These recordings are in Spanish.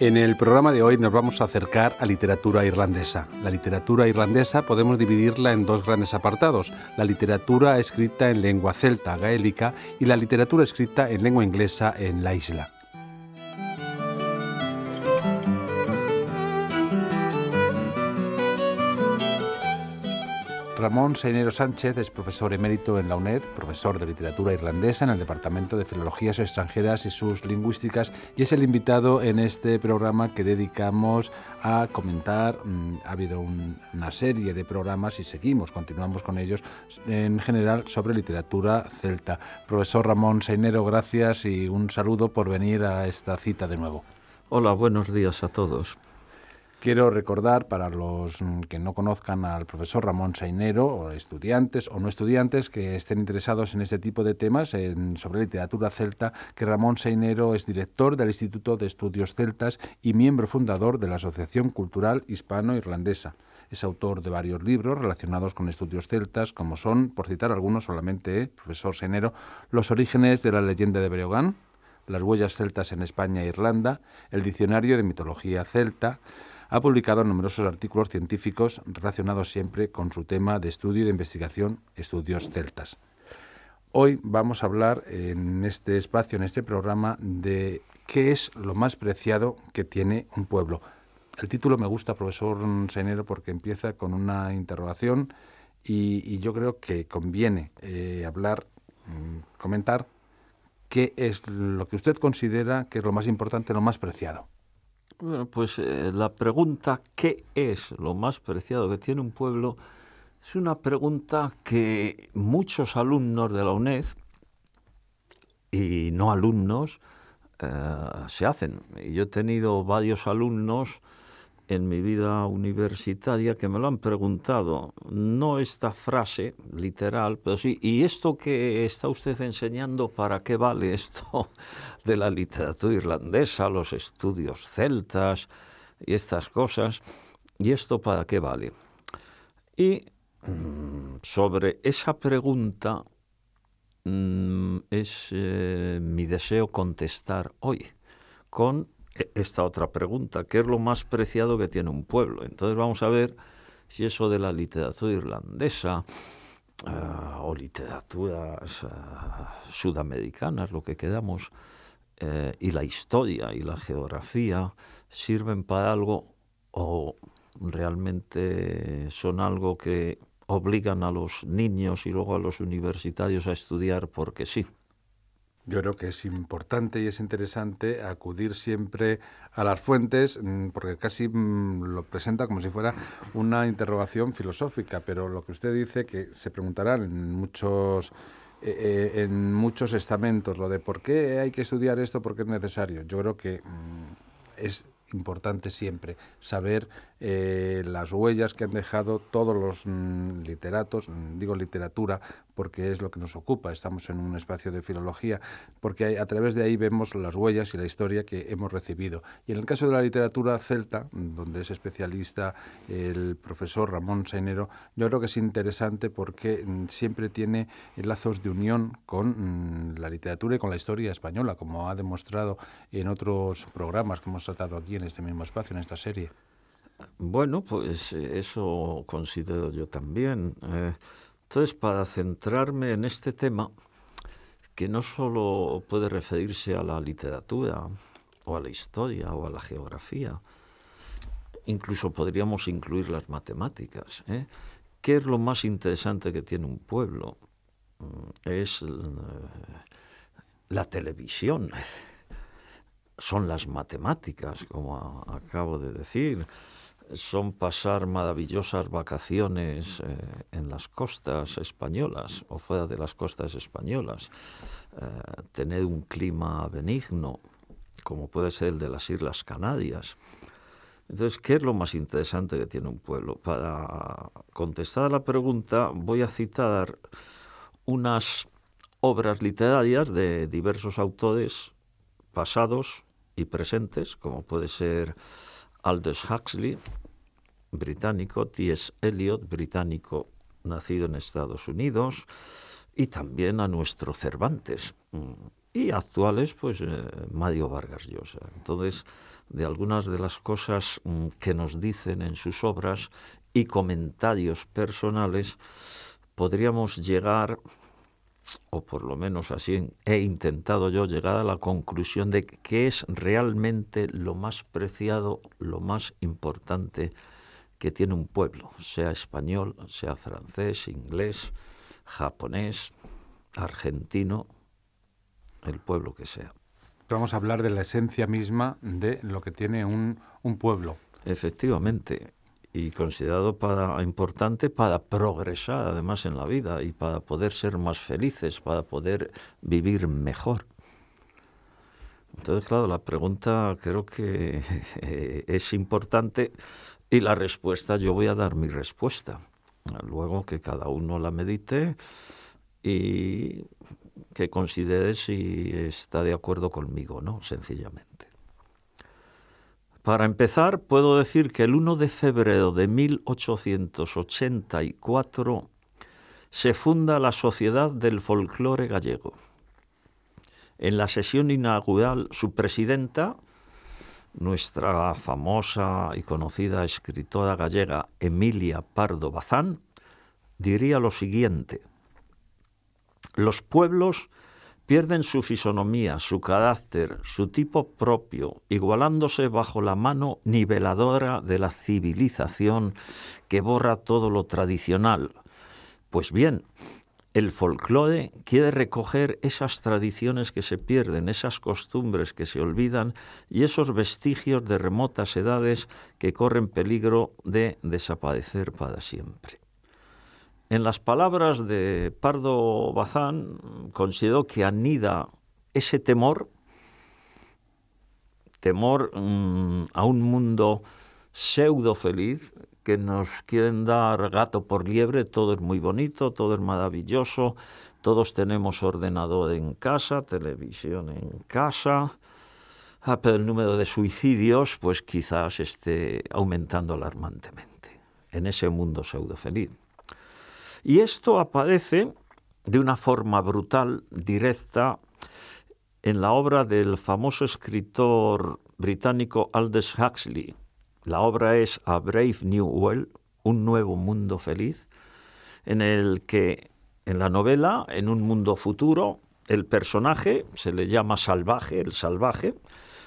En el programa de hoy nos vamos a acercar a literatura irlandesa. La literatura irlandesa podemos dividirla en dos grandes apartados, la literatura escrita en lengua celta gaélica y la literatura escrita en lengua inglesa en la isla. Ramón Seinero Sánchez es profesor emérito en la UNED, profesor de literatura irlandesa en el Departamento de Filologías Extranjeras y sus Lingüísticas y es el invitado en este programa que dedicamos a comentar. Mm, ha habido una serie de programas y seguimos, continuamos con ellos en general sobre literatura celta. Profesor Ramón Seinero, gracias y un saludo por venir a esta cita de nuevo. Hola, buenos días a todos. Quiero recordar para los mm, que no conozcan al profesor Ramón Sainero, o estudiantes o no estudiantes que estén interesados en este tipo de temas sobre literatura celta, que Ramón Sainero es director del Instituto de Estudios Celtas y miembro fundador de la Asociación Cultural Hispano-Irlandesa. Es autor de varios libros relacionados con estudios celtas, como son, por citar algunos solamente, ¿eh? profesor Sainero, Los orígenes de la leyenda de Breogán, Las huellas celtas en España e Irlanda, El diccionario de mitología celta, ha publicado numerosos artículos científicos relacionados siempre con su tema de estudio y de investigación, estudios celtas. Hoy vamos a hablar en este espacio, en este programa, de qué es lo más preciado que tiene un pueblo. El título me gusta, profesor Senero, porque empieza con una interrogación y, yo creo que conviene eh, hablar, mm, comentar qué es lo que usted considera que es lo más importante, lo más preciado. Bueno, pues eh, la pregunta ¿qué es lo más preciado que tiene un pueblo? Es una pregunta que muchos alumnos de la UNED y no alumnos eh, se hacen. Yo he tenido varios alumnos en mi vida universitaria que me lo han preguntado, no esta frase literal, pero sí, ¿y esto que está usted enseñando, para qué vale esto de la literatura irlandesa, los estudios celtas y estas cosas? ¿Y esto para qué vale? Y mm, sobre esa pregunta mm, es eh, mi deseo contestar hoy con e, esta otra pregunta, ¿qué es lo más preciado que tiene un pueblo? Entonces vamos a ver si eso de la literatura irlandesa ah, o literaturas ah, sudamericanas, lo que quedamos, eh, y la historia y la geografía sirven para algo o realmente son algo que obligan a los niños y luego a los universitarios a estudiar porque sí yo creo que es importante y es interesante acudir siempre a las fuentes, mm, porque casi mm, lo presenta como si fuera una interrogación filosófica, pero lo que usted dice, que se preguntarán en muchos, eh, eh, en muchos estamentos, lo de por qué hay que estudiar esto, por qué es necesario, yo creo que mm, es importante siempre saber eh, las huellas que han dejado todos los mm, literatos, mm, digo literatura porque es lo que nos ocupa, estamos en un espacio de filología, porque a través de ahí vemos las huellas y la historia que hemos recibido. Y en el caso de la literatura celta, donde es especialista el profesor Ramón Sainero, yo creo que es interesante porque mm, siempre tiene lazos de unión con la literatura y con la historia española, como ha demostrado en otros programas que hemos tratado aquí en este mismo espacio, en esta serie. Bueno, pues eh, eso considero yo también. Eh. entonces, para centrarme en este tema, que no solo puede referirse a la literatura, o a la historia, o a la geografía, incluso podríamos incluir las matemáticas. Eh, ¿Qué es lo más interesante que tiene un pueblo? Mm, es la televisión, son las matemáticas, como acabo de decir son pasar maravillosas vacaciones eh, en las costas españolas o fuera de las costas españolas, eh, tener un clima benigno, como puede ser el de las Islas Canarias. Entonces, ¿qué es lo más interesante que tiene un pueblo? Para contestar a la pregunta, voy a citar unas obras literarias de diversos autores pasados y presentes, como puede ser Aldous Huxley, británico, T.S. Eliot, británico, nacido en Estados Unidos, y también a nuestro Cervantes. Mm, y actuales, pues eh, Mario Vargas Llosa. Entonces, de algunas de las cosas mm, que nos dicen en sus obras y comentarios personales, podríamos llegar o por lo menos así he intentado yo llegar a la conclusión de que es realmente lo más preciado, lo más importante que tiene un pueblo, sea español, sea francés, inglés, japonés, argentino, el pueblo que sea. Vamos a hablar de la esencia misma de lo que tiene un, un pueblo. Efectivamente, y considerado para, importante para progresar además en la vida y para poder ser más felices, para poder vivir mejor. Entonces, claro, la pregunta creo que eh, es importante y la respuesta, yo voy a dar mi respuesta. Luego que cada uno la medite y que considere si está de acuerdo conmigo, ¿no? Sencillamente. Para empezar, puedo decir que el 1 de febrero de 1884 se funda la Sociedad del Folclore Gallego. En la sesión inaugural, su presidenta, nuestra famosa y conocida escritora gallega Emilia Pardo Bazán, diría lo siguiente. Los pueblos pierden su fisonomía, su carácter, su tipo propio, igualándose bajo la mano niveladora de la civilización que borra todo lo tradicional. Pues bien, el folclore quiere recoger esas tradiciones que se pierden, esas costumbres que se olvidan y esos vestigios de remotas edades que corren peligro de desaparecer para siempre. En las palabras de Pardo Bazán, considero que anida ese temor, temor mm, a un mundo pseudo feliz que nos quieren dar gato por liebre, todo es muy bonito, todo es maravilloso, todos tenemos ordenador en casa, televisión en casa, ah, pero el número de suicidios pues quizás esté aumentando alarmantemente en ese mundo pseudo feliz. Y esto aparece de una forma brutal, directa, en la obra del famoso escritor británico Aldous Huxley. La obra es A Brave New World, Un Nuevo Mundo Feliz, en el que en la novela, en un mundo futuro, el personaje se le llama salvaje, el salvaje,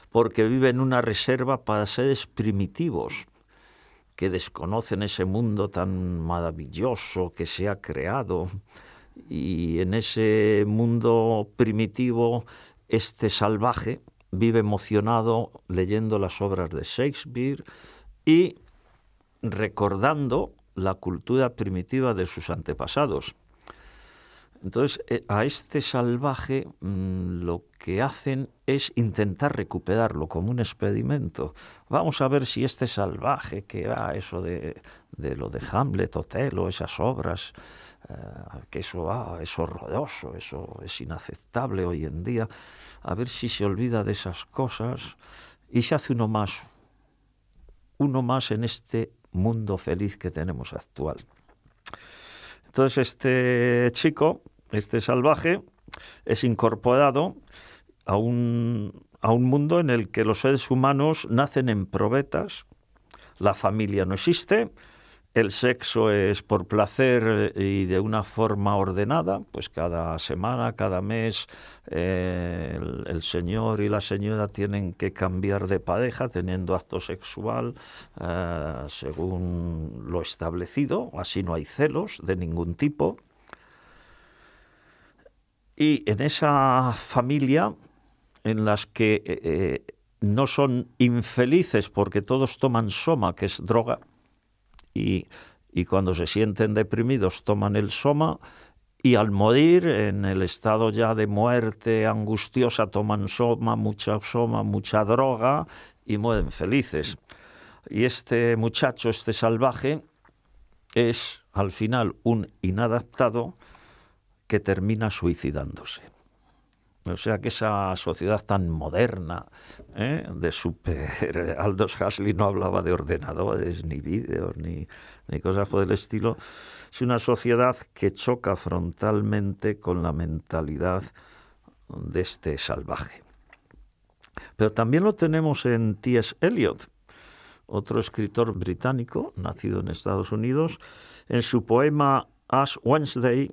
porque vive en una reserva para seres primitivos que desconocen ese mundo tan maravilloso que se ha creado y en ese mundo primitivo este salvaje vive emocionado leyendo las obras de Shakespeare y recordando la cultura primitiva de sus antepasados. Entonces, eh, a este salvaje mm, lo que hacen es intentar recuperarlo como un expedimento. Vamos a ver si este salvaje que va eso de, lo de Hamlet, Otelo, esas obras, eh, que eso eso ah, es horroroso, eso es inaceptable hoy en día, a ver si se olvida de esas cosas y se hace uno más, uno más en este mundo feliz que tenemos actual. Entonces este chico este salvaje es incorporado a un, a un mundo en el que los seres humanos nacen en probetas, la familia no existe, el sexo es por placer y de una forma ordenada, pues cada semana, cada mes, eh, el, señor y la señora tienen que cambiar de pareja teniendo acto sexual eh, según lo establecido, así no hay celos de ningún tipo. Y en esa familia en las que eh, eh, no son infelices porque todos toman soma, que es droga, y, y cuando se sienten deprimidos toman el soma, y al morir, en el estado ya de muerte angustiosa, toman soma, mucha soma, mucha droga y mueren felices. Y este muchacho, este salvaje, es al final un inadaptado que termina suicidándose. O sea que esa sociedad tan moderna ¿eh? de super... Aldous Huxley no hablaba de ordenadores, ni vídeos, ni, cosas por estilo. Es una sociedad que choca frontalmente con la mentalidad de este salvaje. Pero también lo tenemos en T.S. Eliot, otro escritor británico, nacido en Estados Unidos. En su poema Ash Wednesday,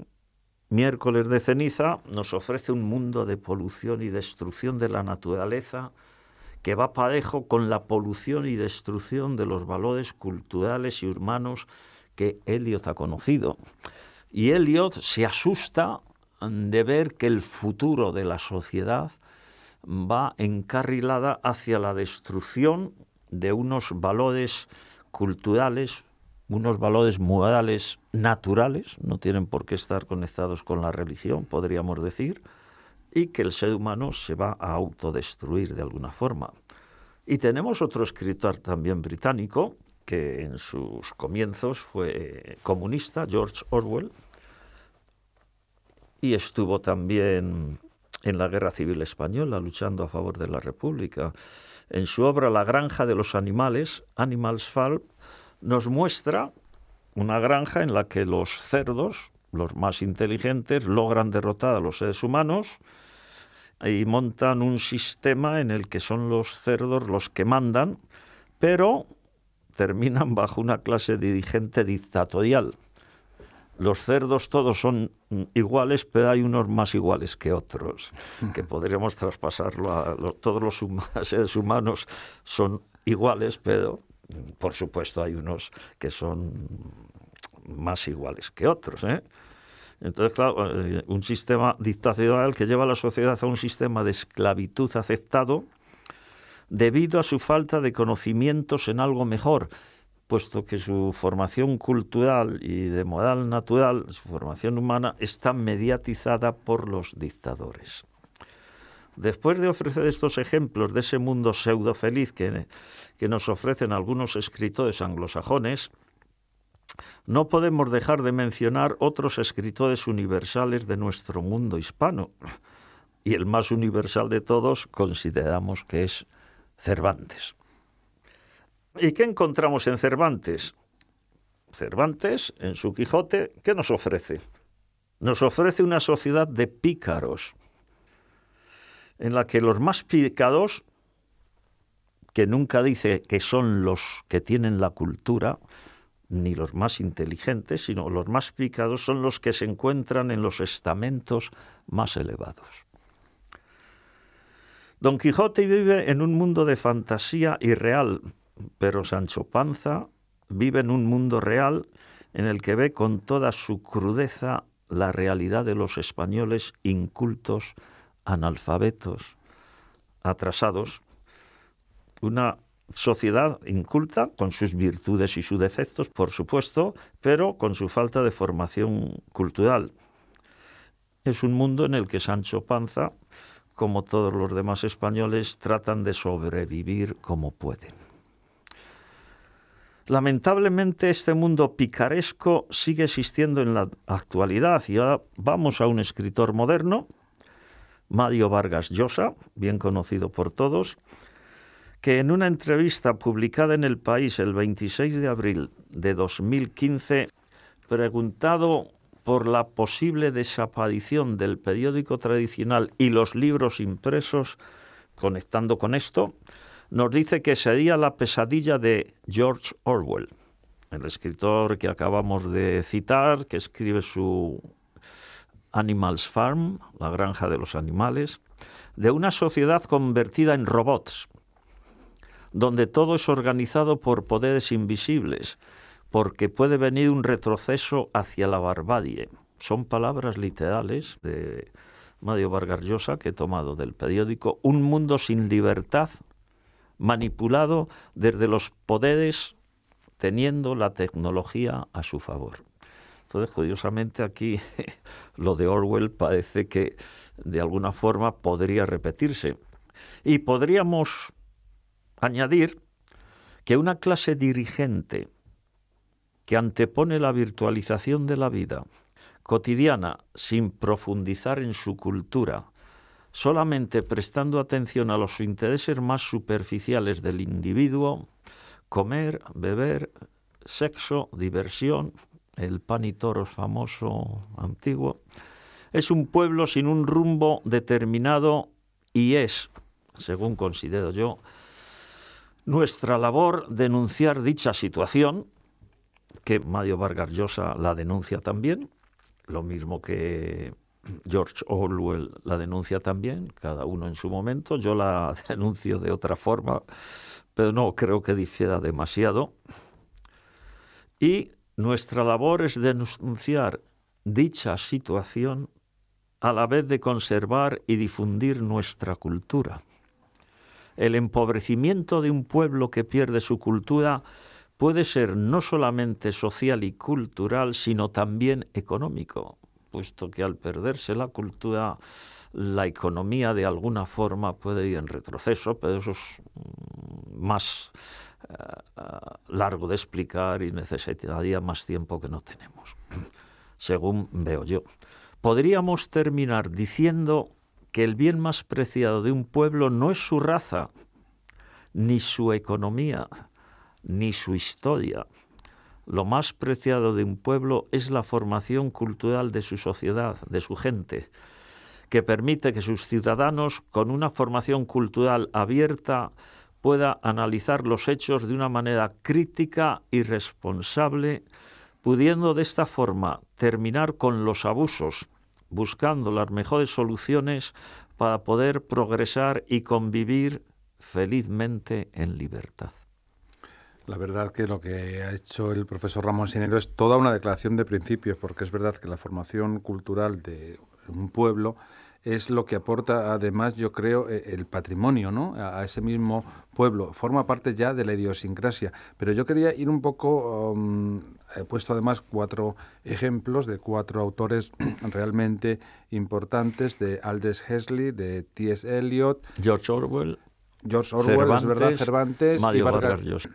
miércoles de ceniza nos ofrece un mundo de polución y destrucción de la naturaleza que va parejo con la polución y destrucción de los valores culturales y humanos que Eliot ha conocido. Y Eliot se asusta de ver que el futuro de la sociedad va encarrilada hacia la destrucción de unos valores culturales, unos valores morales naturales, no tienen por qué estar conectados con la religión, podríamos decir, y que el ser humano se va a autodestruir de alguna forma. Y tenemos otro escritor también británico, que en sus comienzos fue eh, comunista, George Orwell, y estuvo también en la Guerra Civil Española luchando a favor de la República. En su obra La granja de los animales, Animals Fall, nos muestra una granja en la que los cerdos, los más inteligentes, logran derrotar a los seres humanos y montan un sistema en el que son los cerdos los que mandan, pero terminan bajo una clase dirigente dictatorial. Los cerdos todos son iguales, pero hay unos más iguales que otros, que podríamos traspasarlo a todos los seres humanos son iguales, pero por supuesto hay unos que son más iguales que otros. ¿eh? Entonces, claro, eh, un sistema dictatorial que lleva a la sociedad a un sistema de esclavitud aceptado debido a su falta de conocimientos en algo mejor, puesto que su formación cultural y de moral natural, su formación humana, está mediatizada por los dictadores. Después de ofrecer estos ejemplos de ese mundo pseudo feliz que, nos ofrecen algunos escritores anglosajones, no podemos dejar de mencionar otros escritores universales de nuestro mundo hispano. Y el más universal de todos consideramos que es Cervantes. ¿Y qué encontramos en Cervantes? Cervantes, en su Quijote, ¿qué nos ofrece? Nos ofrece una sociedad de pícaros, en la que los más picados, que nunca dice que son los que tienen la cultura, ni los más inteligentes, sino los más picados son los que se encuentran en los estamentos más elevados. Don Quijote vive en un mundo de fantasía irreal, pero Sancho Panza vive en un mundo real en el que ve con toda su crudeza la realidad de los españoles incultos analfabetos, atrasados, una sociedad inculta, con sus virtudes y sus defectos, por supuesto, pero con su falta de formación cultural. Es un mundo en el que Sancho Panza, como todos los demás españoles, tratan de sobrevivir como pueden. Lamentablemente este mundo picaresco sigue existiendo en la actualidad y ahora vamos a un escritor moderno, Mario Vargas Llosa, bien conocido por todos, que en una entrevista publicada en El País el 26 de abril de 2015, preguntado por la posible desaparición del periódico tradicional y los libros impresos, conectando con esto, nos dice que sería la pesadilla de George Orwell, el escritor que acabamos de citar, que escribe su Animals Farm, la granja de los animales, de una sociedad convertida en robots, donde todo es organizado por poderes invisibles, porque puede venir un retroceso hacia la barbarie. Son palabras literales de Mario Vargas Llosa que he tomado del periódico Un mundo sin libertad, manipulado desde los poderes teniendo la tecnología a su favor. Entonces, curiosamente, aquí lo de Orwell parece que de alguna forma podría repetirse. Y podríamos añadir que una clase dirigente que antepone la virtualización de la vida cotidiana sin profundizar en su cultura, solamente prestando atención a los intereses más superficiales del individuo, comer, beber, sexo, diversión, el pan toros famoso, antiguo, es un pueblo sin un rumbo determinado y es, según considero yo, nuestra labor denunciar dicha situación, que Mario Vargas Llosa la denuncia también, lo mismo que George Orwell la denuncia también, cada uno en su momento. Yo la denuncio de otra forma, pero no creo que difiera demasiado. Y nuestra labor es denunciar dicha situación a la vez de conservar y difundir nuestra cultura. El empobrecimiento de un pueblo que pierde su cultura puede ser no solamente social y cultural, sino también económico, puesto que al perderse la cultura, la economía de alguna forma puede ir en retroceso, pero eso es mm, más eh, largo de explicar y necesitaría más tiempo que no tenemos, según veo yo. Podríamos terminar diciendo que el bien más preciado de un pueblo no es su raza, ni su economía, ni su historia. Lo más preciado de un pueblo es la formación cultural de su sociedad, de su gente, que permite que sus ciudadanos, con una formación cultural abierta, pueda analizar los hechos de una manera crítica y responsable, pudiendo de esta forma terminar con los abusos, buscando las mejores soluciones para poder progresar y convivir felizmente en libertad. La verdad que lo que ha hecho el profesor Ramón Sinero es toda una declaración de principios, porque es verdad que la formación cultural de un pueblo es lo que aporta además, yo creo, e, el patrimonio ¿no? a, ese mismo pueblo. Forma parte ya de la idiosincrasia. Pero yo quería ir un poco, um, he puesto además cuatro ejemplos de cuatro autores realmente importantes, de Aldous Hesley, de T.S. Eliot, George Orwell. George Orwell, Cervantes, verdad, Cervantes Mario y Vargas,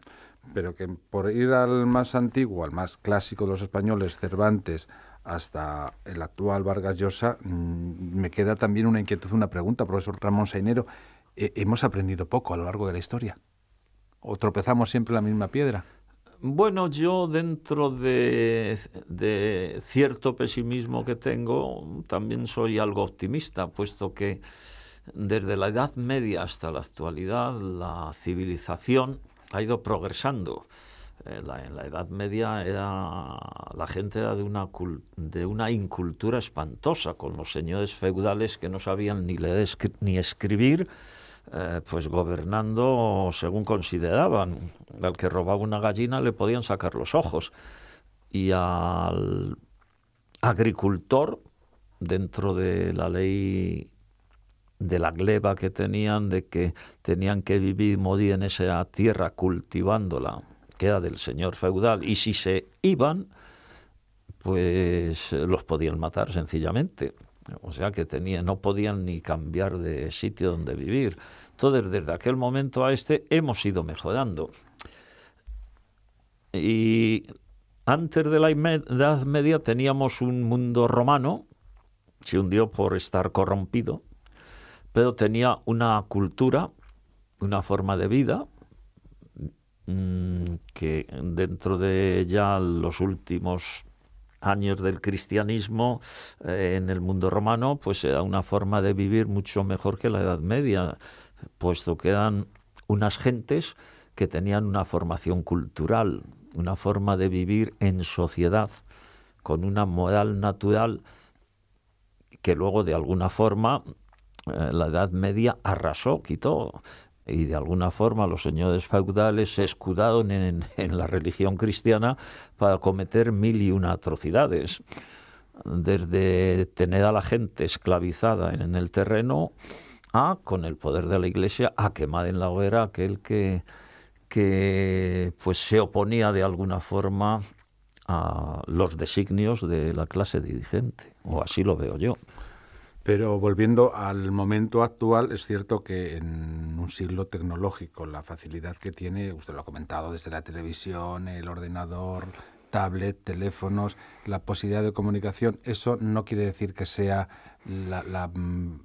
Pero que por ir al más antiguo, al más clásico de los españoles, Cervantes, hasta el actual Vargas Llosa, mm, me queda también una inquietud, una pregunta, profesor Ramón Sainero. Eh, ¿Hemos aprendido poco a lo largo de la historia? ¿O tropezamos siempre la misma piedra? Bueno, yo dentro de, de, cierto pesimismo que tengo, también soy algo optimista, puesto que desde la Edad Media hasta la actualidad la civilización ha ido progresando. Eh, en la, Edad Media era, la gente era de una, incultura espantosa, con los señores feudales que no sabían ni leer ni escribir, eh, pues gobernando según consideraban. Al que robaba una gallina le podían sacar los ojos. Y al agricultor, dentro de la ley de la gleba que tenían, de que tenían que vivir en esa tierra cultivándola, queda del señor feudal, y si se iban, pues eh, los podían matar sencillamente. O sea que tenía, no podían ni cambiar de sitio donde vivir. Entonces, desde aquel momento a este hemos ido mejorando. Y antes de la Edad Media teníamos un mundo romano, se hundió por estar corrompido, pero tenía una cultura, una forma de vida, Mm, que dentro de ya los últimos años del cristianismo eh, en el mundo romano, pues era una forma de vivir mucho mejor que la Edad Media, puesto que eran unas gentes que tenían una formación cultural, una forma de vivir en sociedad, con una moral natural que luego de alguna forma eh, la Edad Media arrasó, quitó y de alguna forma los señores feudales se escudaron en, la religión cristiana para cometer mil y una atrocidades, desde tener a la gente esclavizada en el terreno a, con el poder de la Iglesia, a quemar en la hoguera aquel que, que pues, se oponía de alguna forma a los designios de la clase dirigente, o así lo veo yo. Pero volviendo al momento actual, es cierto que en un siglo tecnológico, la facilidad que tiene, usted lo ha comentado, desde la televisión, el ordenador, tablet, teléfonos, la posibilidad de comunicación, eso no quiere decir que sea la, la, mm,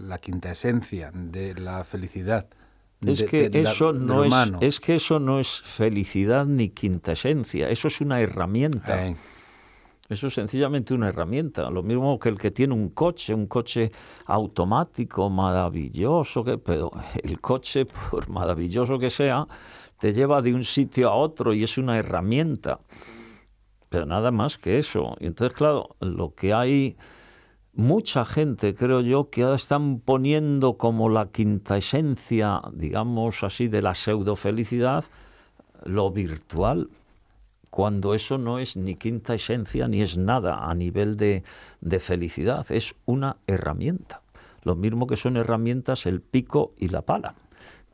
la quinta esencia de la felicidad. Es que eso no es, que eso no es felicidad ni quinta esencia, eso es una herramienta. Eso es sencillamente una herramienta, lo mismo que el que tiene un coche, un coche automático, maravilloso, que, pero el coche, por maravilloso que sea, te lleva de un sitio a otro y es una herramienta, pero nada más que eso. Y entonces, claro, lo que hay, mucha gente, creo yo, que ahora están poniendo como la quinta esencia, digamos así, de la pseudo felicidad, lo virtual cuando eso no es ni quinta esencia ni es nada a nivel de, felicidad, es una herramienta. Lo mismo que son herramientas el pico y la pala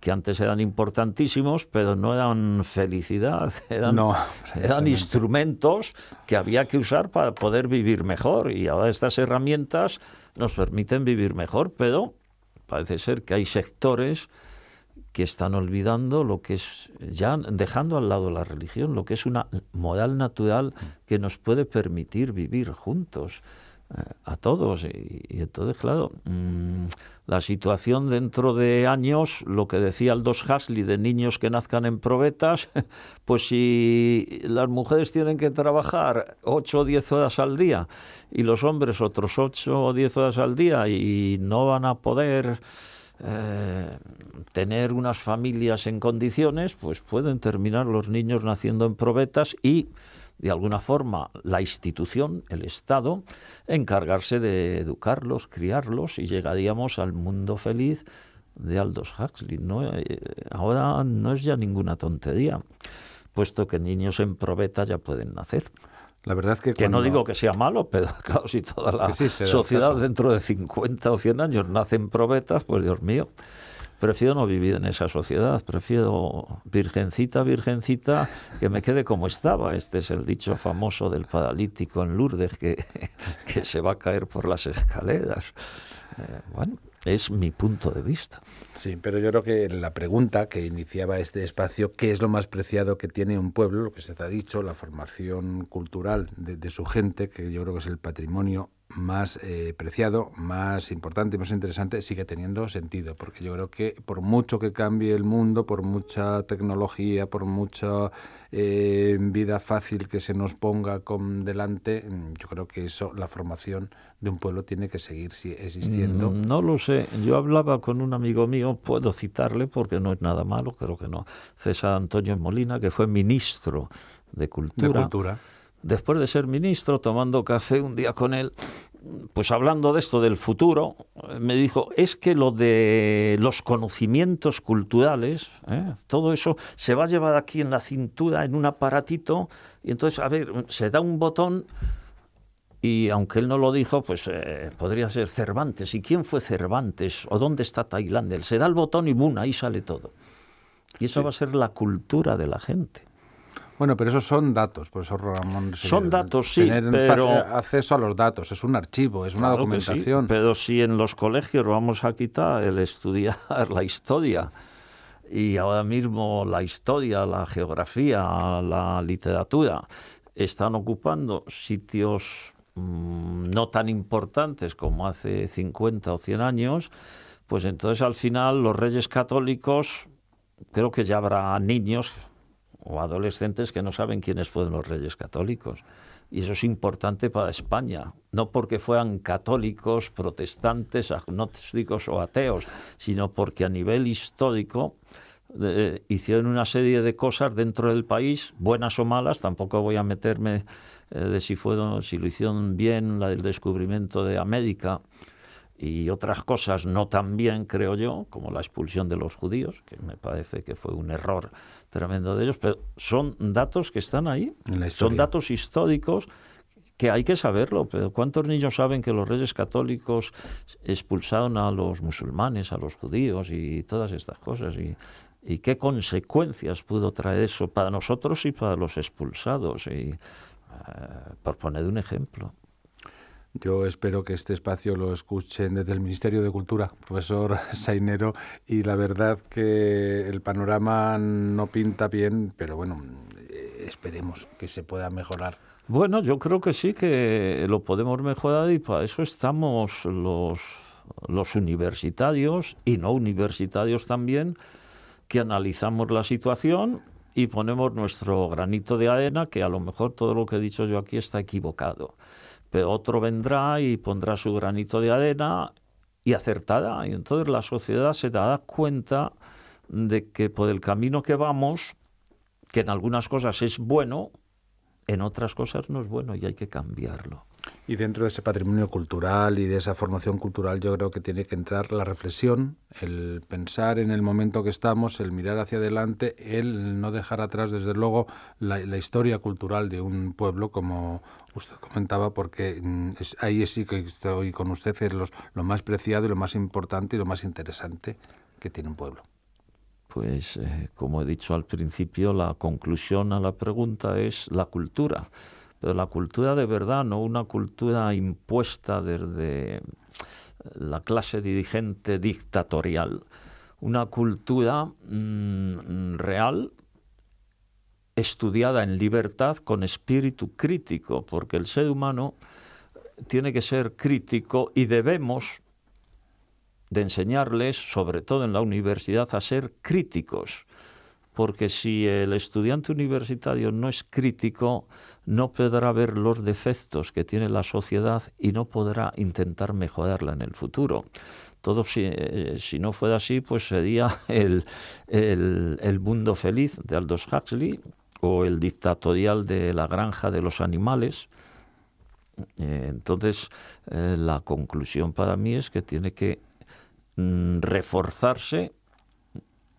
que antes eran importantísimos, pero no eran felicidad, no, eran instrumentos que había que usar para poder vivir mejor. Y ahora estas herramientas nos permiten vivir mejor, pero parece ser que hay sectores que están olvidando lo que es, ya dejando al lado la religión, lo que es una moral natural que nos puede permitir vivir juntos eh, a todos. Y, entonces, claro, mm, la situación dentro de años, lo que decía dos Huxley de niños que nazcan en probetas, pues si las mujeres tienen que trabajar 8 o 10 horas al día y los hombres otros 8 o 10 horas al día y no van a poder eh, tener unas familias en condiciones, pues pueden terminar los niños naciendo en probetas y, de alguna forma, la institución, el Estado, encargarse de educarlos, criarlos y llegaríamos al mundo feliz de Aldous Huxley. Eh, ahora no es ya ninguna tontería, puesto que niños en probetas ya pueden nacer. La verdad que, que no digo que sea malo, pero claro, si toda la sociedad dentro de 50 o 100 años nacen probetas, pues Dios mío, prefiero no vivir en esa sociedad, prefiero virgencita, virgencita, que me quede como estaba. Este es el dicho famoso del paralítico en Lourdes que, se va a caer por las escaleras. Eh, bueno, es mi punto de vista. Sí, pero yo creo que la pregunta que iniciaba este espacio, ¿qué es lo más preciado que tiene un pueblo? Lo que se te ha dicho, la formación cultural de, de su gente, que yo creo que es el patrimonio más eh, preciado, más importante y más interesante, sigue teniendo sentido, porque yo creo que por mucho que cambie el mundo, por mucha tecnología, por mucha eh, vida fácil que se nos ponga con delante, mm, yo creo que eso, la formación de un pueblo tiene que seguir existiendo. Mm, no lo sé, yo hablaba con un amigo mío, puedo citarle porque no es nada malo, creo que no, César Antonio Molina, que fue ministro De cultura después de ser ministro, tomando café un día con él, pues hablando de esto del futuro, me dijo, es que lo de los conocimientos culturales, ¿eh? todo eso se va a llevar aquí en la cintura, en un aparatito, y entonces, a ver, se da un botón y aunque él no lo dijo, pues eh, podría ser Cervantes. ¿Y quién fue Cervantes? ¿O dónde está Tailandia? Se da el botón y buna Ahí sale todo. Y eso va a ser la cultura de la gente. Bueno, pero esos son datos, por eso Ramón. Son datos, sí, tener pero... acceso a los datos, es un archivo, es una documentación. pero si en los colegios vamos a quitar el estudiar la historia y ahora mismo la historia, la geografía, la literatura están ocupando sitios mm, no tan importantes como hace 50 o 100 años, pues entonces al final los reyes católicos, creo que ya habrá niños o adolescentes que no saben quiénes fueron los reyes católicos. Y eso es importante para España, no porque fueran católicos, protestantes, agnósticos o ateos, sino porque a nivel histórico eh, hicieron una serie de cosas dentro del país, buenas o malas, tampoco voy a meterme eh, de si, fueron, si lo hicieron bien la, del descubrimiento de América y otras cosas no tan bien, creo yo, como la expulsión de los judíos, que me parece que fue un error tremendo de ellos, pero son datos que están ahí, son datos históricos que hay que saberlo, pero ¿cuántos niños saben que los reyes católicos expulsaron a los musulmanes, a los judíos y todas estas cosas? Y, y qué consecuencias pudo traer eso para nosotros y para los expulsados? Y, eh, por poner un ejemplo. Yo espero que este espacio lo escuchen desde el Ministerio de Cultura, profesor Sainero, y la verdad que el panorama no pinta bien, pero bueno, eh, esperemos que se pueda mejorar. Bueno, yo creo que sí que lo podemos mejorar y para eso estamos los, los universitarios y no universitarios también, que analizamos la situación y ponemos nuestro granito de arena, que a lo mejor todo lo que he dicho yo aquí está equivocado pero otro vendrá y pondrá su granito de arena y acertará. Y entonces la sociedad se da cuenta de que por el camino que vamos, que en algunas cosas es bueno, en otras cosas no es bueno y hay que cambiarlo. Y dentro de ese patrimonio cultural y de esa formación cultural yo creo que tiene que entrar la reflexión, el pensar en el momento que estamos, el mirar hacia adelante, el no dejar atrás desde luego la, historia cultural de un pueblo como usted comentaba, porque mm, es, ahí sí que estoy con usted, es lo más preciado y lo más importante y lo más interesante que tiene un pueblo. Pues eh, como he dicho al principio, la conclusión a la pregunta es la cultura pero la cultura de verdad, no una cultura impuesta desde la clase dirigente dictatorial, una cultura mm, real estudiada en libertad con espíritu crítico, porque el ser humano tiene que ser crítico y debemos de enseñarles, sobre todo en la universidad, a ser críticos porque si el estudiante universitario no es crítico, no podrá ver los defectos que tiene la sociedad y no podrá intentar mejorarla en el futuro. Todo si, eh, si no fuera así, pues sería el, mundo feliz de Aldous Huxley o el dictatorial de la granja de los animales, eh, entonces, eh, la conclusión para mí es que tiene que mm, reforzarse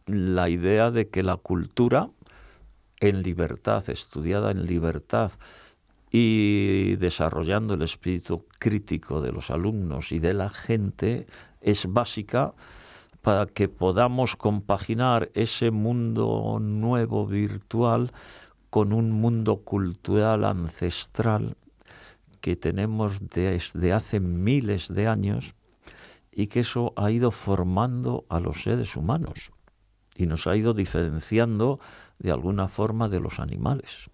la idea de que la cultura en libertad, estudiada en libertad y desarrollando el espíritu crítico de los alumnos y de la gente, es básica para que podamos compaginar ese mundo nuevo virtual con un mundo cultural ancestral que tenemos desde hace miles de años y que eso ha ido formando a los seres humanos y nos ha ido diferenciando de alguna forma de los animales.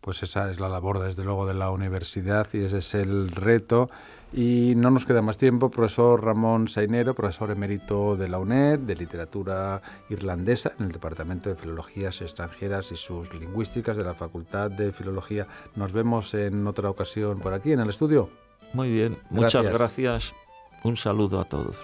Pues esa es la labor, desde luego, de la universidad y ese es el reto. Y no nos queda más tiempo, profesor Ramón Sainero, profesor emérito de la UNED, de literatura irlandesa, en el Departamento de Filologías Extranjeras y sus Lingüísticas de la Facultad de Filología. Nos vemos en otra ocasión por aquí, en el estudio. Muy bien, muchas gracias. Un saludo a todos.